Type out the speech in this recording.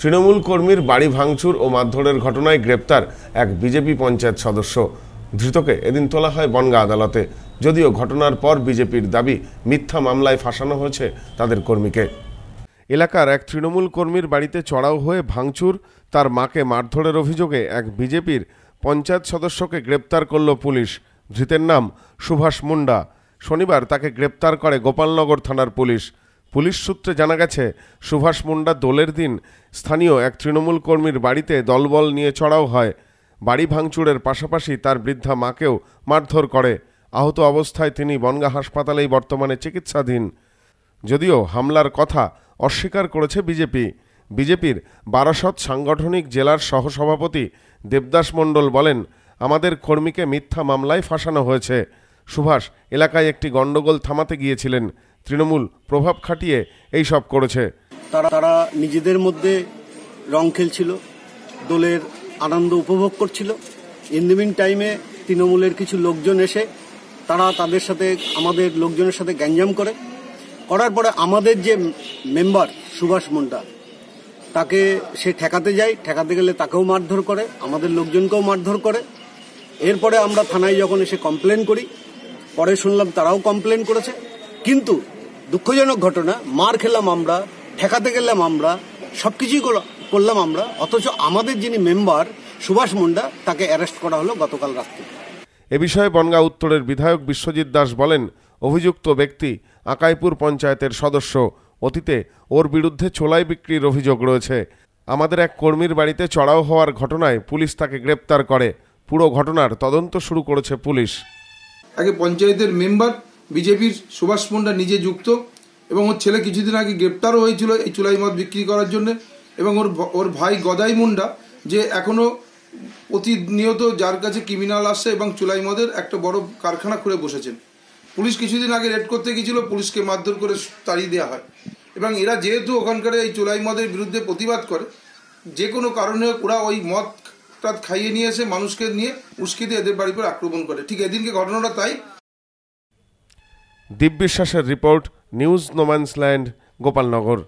তৃণমূল কর্মীর বাড়ি ভাঙচুর ও মারধরের ঘটনায় গ্রেপ্তার এক বিজেপি পঞ্চায়েত সদস্য ধৃতকে এদিন তোলা হয় বনগা আদালতে যদিও ঘটনার পর বিজেপির দাবি মিথ্যা মামলায় ফাঁসানো হয়েছে তাদের কর্মীকে এলাকার এক তৃণমূল কর্মীর বাড়িতে চড়াও হয়ে ভাঙচুর তার মাকে মারধরের অভিযোগে এক বিজেপির পঞ্চায়েত সদস্যকে গ্রেপ্তার করল পুলিশ ধৃতের নাম সুভাষ মুন্ডা শনিবার তাকে গ্রেপ্তার করে গোপালনগর থানার পুলিশ পুলিশ সূত্রে জানা গেছে সুভাষ মুন্ডা দোলের দিন স্থানীয় এক তৃণমূল কর্মীর বাড়িতে দলবল নিয়ে চড়াও হয় বাড়ি ভাঙচুরের পাশাপাশি তার বৃদ্ধা মাকেও মারধর করে আহত অবস্থায় তিনি বনগা হাসপাতালেই বর্তমানে চিকিৎসাধীন যদিও হামলার কথা অস্বীকার করেছে বিজেপি বিজেপির বারাসত সাংগঠনিক জেলার সহসভাপতি দেবদাস মণ্ডল বলেন আমাদের কর্মীকে মিথ্যা মামলায় ফাঁসানো হয়েছে সুভাষ এলাকায় একটি গণ্ডগোল থামাতে গিয়েছিলেন তৃণমূল প্রভাব খাটিয়ে এই সব করেছে তারা তারা নিজেদের মধ্যে রং খেলছিল দলের আনন্দ উপভোগ করছিল ইনদিমিন টাইমে তৃণমূলের কিছু লোকজন এসে তারা তাদের সাথে আমাদের লোকজনের সাথে গ্যাঞ্জাম করে করার পরে আমাদের যে মেম্বার সুভাষ মন্ডা তাকে সে ঠেকাতে যায় ঠেকাতে গেলে তাকেও মারধর করে আমাদের লোকজনকেও মারধর করে এরপরে আমরা থানায় যখন এসে কমপ্লেন করি পরে শুনলাম তারাও কমপ্লেন করেছে কিন্তু দুঃখজনক ঘটনা মার খেলাম আমরা ঠেকাতে গেলাম আমরা সব কিছুই করলাম আমরা অথচ আমাদের যিনি মেম্বার সুভাষ মুন্ডা তাকে অ্যারেস্ট করা হলো গতকাল রাত্রে এ বিষয়ে বনগাঁ উত্তরের বিধায়ক বিশ্বজিৎ দাস বলেন অভিযুক্ত ব্যক্তি আকাইপুর পঞ্চায়েতের সদস্য অতীতে ওর বিরুদ্ধে ছোলাই বিক্রির অভিযোগ রয়েছে আমাদের এক কর্মীর বাড়িতে চড়াও হওয়ার ঘটনায় পুলিশ তাকে গ্রেপ্তার করে পুরো ঘটনার তদন্ত শুরু করেছে পুলিশ আগে পঞ্চায়েতের মেম্বার বিজেপির সুভাষ মুন্ডা নিজে যুক্ত এবং ওর ছেলে কিছুদিন আগে গ্রেপ্তারও হয়েছিল এই চুলাই মদ বিক্রি করার জন্য এবং ওর ওর ভাই গদাই মুন্ডা যে এখনও প্রতিনিয়ত যার কাছে ক্রিমিনাল আসছে এবং চুলাই মদের একটা বড় কারখানা খুলে বসেছেন পুলিশ কিছুদিন আগে রেড করতে গিয়েছিল পুলিশকে মারধর করে তাড়িয়ে দেওয়া হয় এবং এরা যেহেতু ওখানকার এই চুলাই মদের বিরুদ্ধে প্রতিবাদ করে যে কোনো কারণে ওরা ওই মদ খাইয়ে নিয়ে এসে মানুষকে নিয়ে উস্কিতে এদের বাড়ির করে আক্রমণ করে ঠিক এদিনকে ঘটনাটা তাই দিব্যশ্বাসের রিপোর্ট নিউজ নোম্যান্সল্যান্ড গোপালনগর